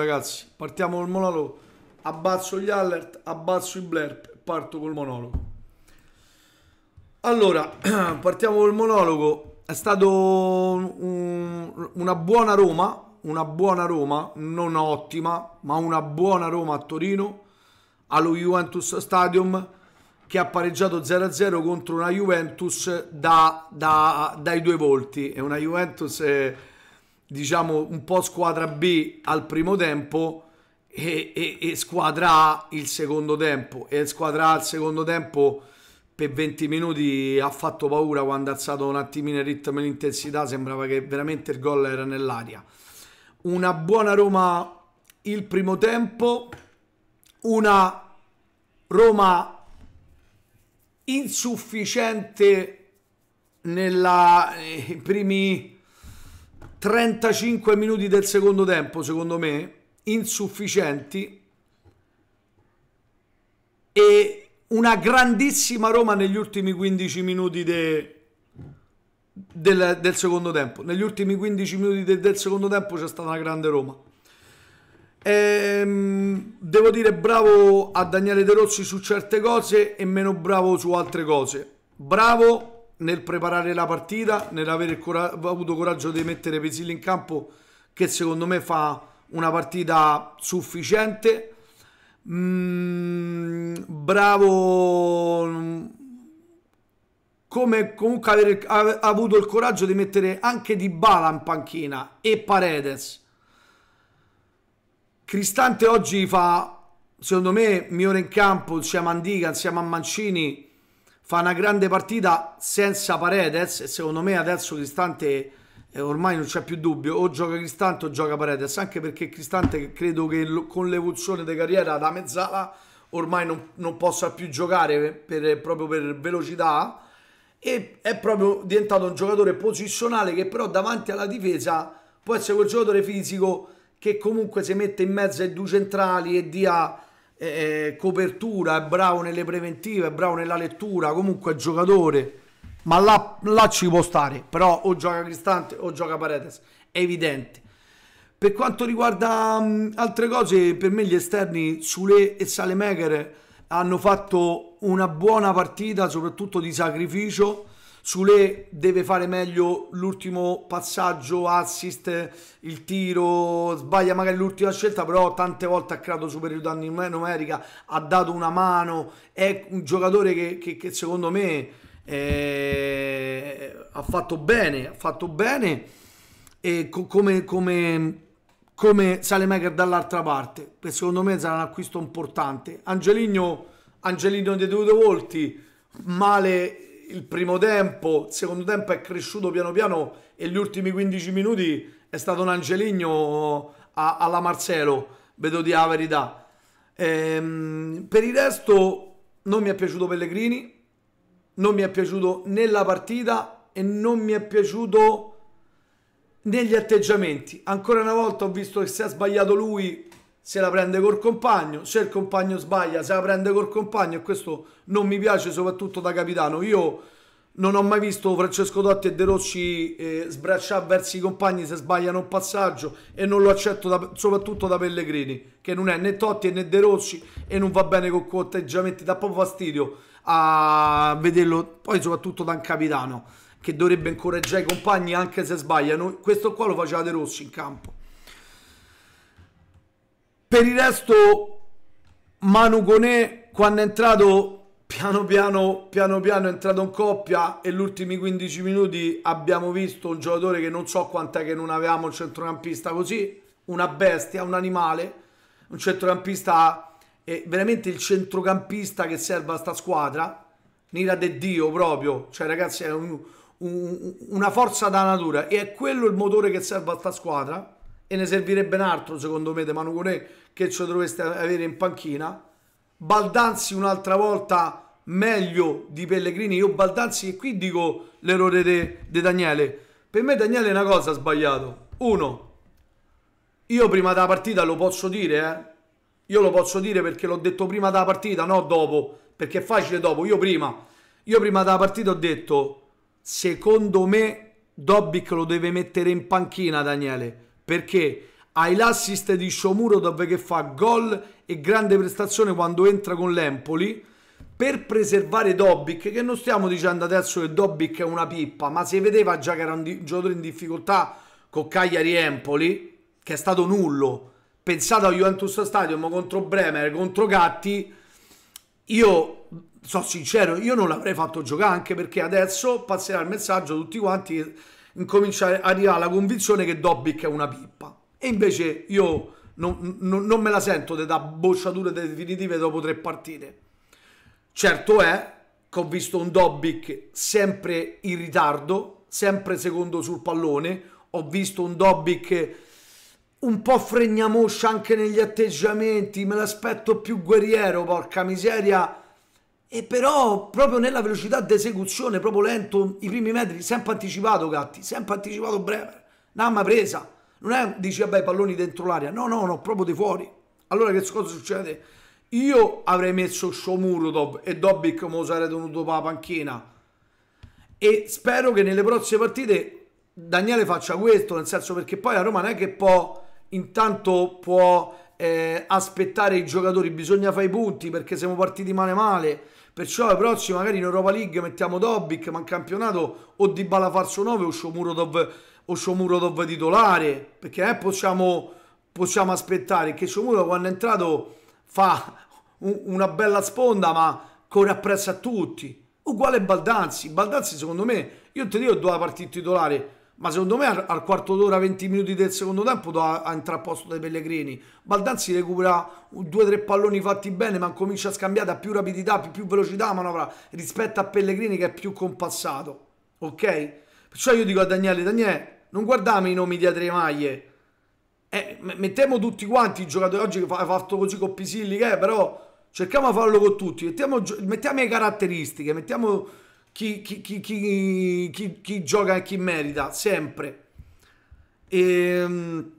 Ragazzi, partiamo col monologo. Abbazzo gli alert, abbazzo i blurb, parto col monologo. Allora, partiamo col monologo. È stato un, una buona Roma, una buona Roma, non ottima, ma una buona Roma a Torino, allo Juventus Stadium, che ha pareggiato 0-0 contro una Juventus da, da, dai due volti. È una Juventus... È, eh, diciamo un po' squadra B al primo tempo e, e, e squadra A il secondo tempo e squadra A al secondo tempo per 20 minuti ha fatto paura quando ha alzato un attimino il ritmo e l'intensità sembrava che veramente il gol era nell'aria una buona Roma il primo tempo una Roma insufficiente nella, nei eh, primi 35 minuti del secondo tempo, secondo me, insufficienti e una grandissima Roma negli ultimi 15 minuti de, del, del, secondo tempo. Negli ultimi 15 minuti de, del secondo tempo c'è stata una grande Roma. Ehm, devo dire bravo a Daniele De Rossi su certe cose e meno bravo su altre cose. Bravo nel preparare la partita, nell'avere cora- avuto coraggio di mettere Pesilli in campo, che secondo me fa una partita sufficiente. Mm, bravo come comunque avere ha avuto il coraggio di mettere anche Di Bala in panchina e Paredes. Cristante oggi fa, secondo me, migliore in campo insieme a Mandica, insieme a Mancini fa una grande partita senza Paredes e secondo me adesso Cristante eh, ormai non c'è più dubbio o gioca Cristante o gioca Paredes anche perché Cristante credo che con l'evoluzione di carriera da mezzala ormai non, non possa più giocare per, proprio per velocità e è proprio diventato un giocatore posizionale che però davanti alla difesa può essere quel giocatore fisico che comunque si mette in mezzo ai due centrali e dia eh, eh, copertura, è bravo nelle preventive, è bravo nella lettura, comunque è giocatore. Ma là, là ci può stare, però o gioca Cristante o gioca Paredes, è evidente. Per quanto riguarda mh, mm, altre cose, per me gli esterni Sule e Salemegher hanno fatto una buona partita, soprattutto di sacrificio, Sule deve fare meglio l'ultimo passaggio, assist, il tiro, sbaglia magari l'ultima scelta, però tante volte ha creato superiorità numerica, ha dato una mano, è un giocatore che, che, che secondo me eh, ha fatto bene, ha fatto bene e co come, come, come Salemaker dall'altra parte, che secondo me sarà un acquisto importante. Angelino, Angelino De due Volti, male il primo tempo, il secondo tempo è cresciuto piano piano e gli ultimi 15 minuti è stato un angeligno a, alla Marcello, vedo di la verità. Ehm, per il resto non mi è piaciuto Pellegrini, non mi è piaciuto nella partita e non mi è piaciuto negli atteggiamenti. Ancora una volta ho visto che si è sbagliato lui se la prende col compagno, se il compagno sbaglia, se la prende col compagno e questo non mi piace soprattutto da capitano. Io non ho mai visto Francesco Dotti e De Rossi eh, sbracciare verso i compagni se sbagliano un passaggio e non lo accetto da, soprattutto da Pellegrini, che non è né Totti né De Rossi e non va bene con corteggiamenti, dà proprio fastidio a vederlo, poi soprattutto da un capitano che dovrebbe incoraggiare i compagni anche se sbagliano. Questo qua lo faceva De Rossi in campo per il resto, Manu Gonè, quando è entrato, piano piano, piano piano è entrato in coppia e gli ultimi 15 minuti abbiamo visto un giocatore che non so quant'è che non avevamo un centrocampista così, una bestia, un animale, un centrocampista, è veramente il centrocampista che serve a sta squadra, Nira de Dio proprio, cioè ragazzi è un, un, una forza da natura e è quello il motore che serve a sta squadra e ne servirebbe un altro secondo me De Manu Coré che ce lo dovreste avere in panchina Baldanzi un'altra volta meglio di Pellegrini io Baldanzi e qui dico l'errore di Daniele per me Daniele è una cosa ha sbagliato uno io prima della partita lo posso dire eh? io lo posso dire perché l'ho detto prima della partita no dopo perché è facile dopo io prima io prima della partita ho detto secondo me Dobbic lo deve mettere in panchina Daniele perché hai l'assist di Shomurodov che fa gol e grande prestazione quando entra con l'Empoli per preservare Dobic, che non stiamo dicendo adesso che Dobic è una pippa, ma si vedeva già che era un giocatore in difficoltà con Cagliari Empoli, che è stato nullo. Pensate a Juventus Stadium contro Bremer, contro Gatti, io sono sincero, io non l'avrei fatto giocare anche perché adesso passerà il messaggio a tutti quanti incomincia a arrivare alla convinzione che Dobbik è una pippa. E invece io non, non, non me la sento da bocciature definitive dopo tre partite. Certo è che ho visto un Dobbik sempre in ritardo, sempre secondo sul pallone, ho visto un Dobbik un po' fregnamoscia anche negli atteggiamenti, me l'aspetto più guerriero, porca miseria, e però proprio nella velocità d'esecuzione, proprio lento, i primi metri, sempre anticipato Gatti, sempre anticipato Bremer, Namma presa, non è dici vabbè palloni dentro l'aria, no no no, proprio di fuori. Allora che cosa succede? Io avrei messo Shomurov e Dobbik me lo sarei tenuto per la panchina e spero che nelle prossime partite Daniele faccia questo, nel senso perché poi la Roma non è che può, intanto può eh, aspettare i giocatori, bisogna fare i punti perché siamo partiti male male Perciò la prossima, magari in Europa League mettiamo Dobic, ma in campionato o di Bala falso 9 o Shomurodov, o Shomurodov titolare, perché eh, possiamo, possiamo aspettare che Shomurodov quando è entrato fa un, una bella sponda, ma corre appresso a tutti. Uguale Baldanzi, Baldanzi secondo me, io te dico doveva partire titolare, ma secondo me al, al quarto d'ora, 20 minuti del secondo tempo da entrare a posto dei Pellegrini. Baldanzi recupera due o tre palloni fatti bene, ma comincia a scambiare a più rapidità, più, più velocità manovra rispetto a Pellegrini che è più compassato. Ok? Perciò io dico a Daniele, Daniele, non guardiamo i nomi dietro le maglie. Eh, mettiamo tutti quanti i giocatori oggi che fa, fatto così con Pisilli, che è però cerchiamo di farlo con tutti. Mettiamo, mettiamo le caratteristiche, mettiamo chi, chi, chi, chi gioca e chi merita, sempre. E, ehm,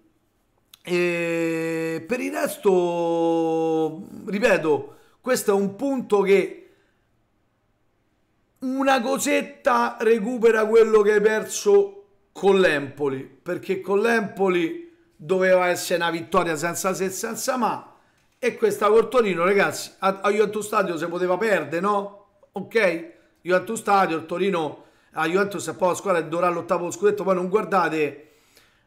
e per il resto, ripeto, questo è un punto che una cosetta recupera quello che hai perso con l'Empoli, perché con l'Empoli doveva essere una vittoria senza se e senza ma e questa col ragazzi a, a Juventus Stadio si poteva perdere no? ok? Juventus Stadio, il Torino, la Juventus è poi la squadra che dovrà all'ottavo scudetto, poi non guardate,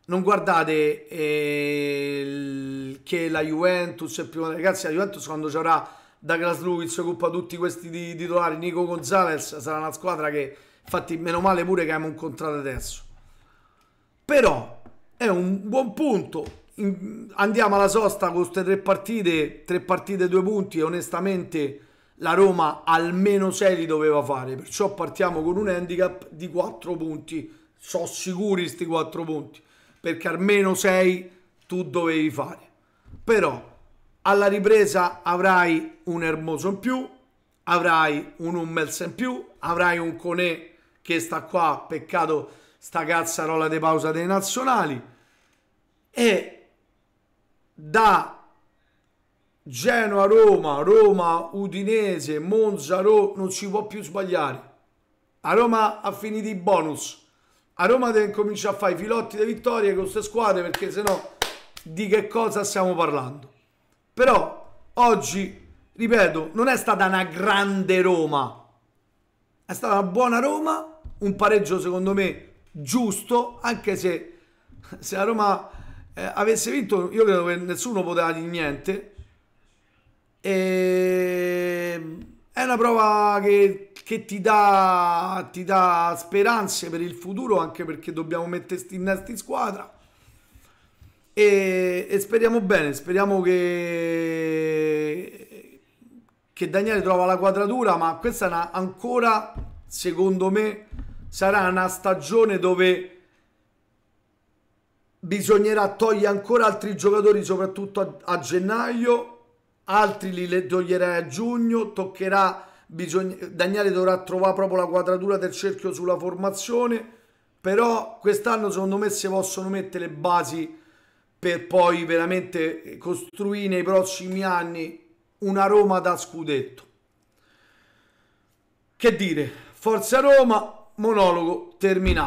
non guardate eh, che la Juventus è più... Ragazzi, la Juventus quando ci avrà Douglas Luiz, Coppa, tutti questi titolari, Nico Gonzalez, sarà una squadra che, infatti, meno male pure che abbiamo un contratto adesso. Però è un buon punto. Andiamo alla sosta con queste tre partite, tre partite, due punti, e onestamente la Roma almeno 6 li doveva fare, perciò partiamo con un handicap di 4 punti, so sicuri questi 4 punti, perché almeno 6 tu dovevi fare. Però alla ripresa avrai un Hermoso in più, avrai un Hummels in più, avrai un Conè che sta qua, peccato sta cazzarola di pausa dei nazionali e da Genoa, Roma, Roma, Udinese, Monza, Ro, non si può più sbagliare. A Roma ha finito i bonus. A Roma deve cominciare a fare i filotti di vittorie con queste squadre perché sennò di che cosa stiamo parlando. Però oggi, ripeto, non è stata una grande Roma. È stata una buona Roma, un pareggio secondo me giusto, anche se se la Roma eh, avesse vinto io credo che nessuno poteva dire niente e... È una prova che, che ti, dà, ti, dà, speranze per il futuro, anche perché dobbiamo metterti in in squadra. E, e, speriamo bene, speriamo che, che Daniele trova la quadratura, ma questa è una, ancora, secondo me, sarà una stagione dove bisognerà togliere ancora altri giocatori, soprattutto a, a gennaio, altri li toglierai a giugno, toccherà, bisogna, Daniele dovrà trovare proprio la quadratura del cerchio sulla formazione, però quest'anno secondo me si possono mettere le basi per poi veramente costruire nei prossimi anni una Roma da scudetto. Che dire, Forza Roma, monologo terminato.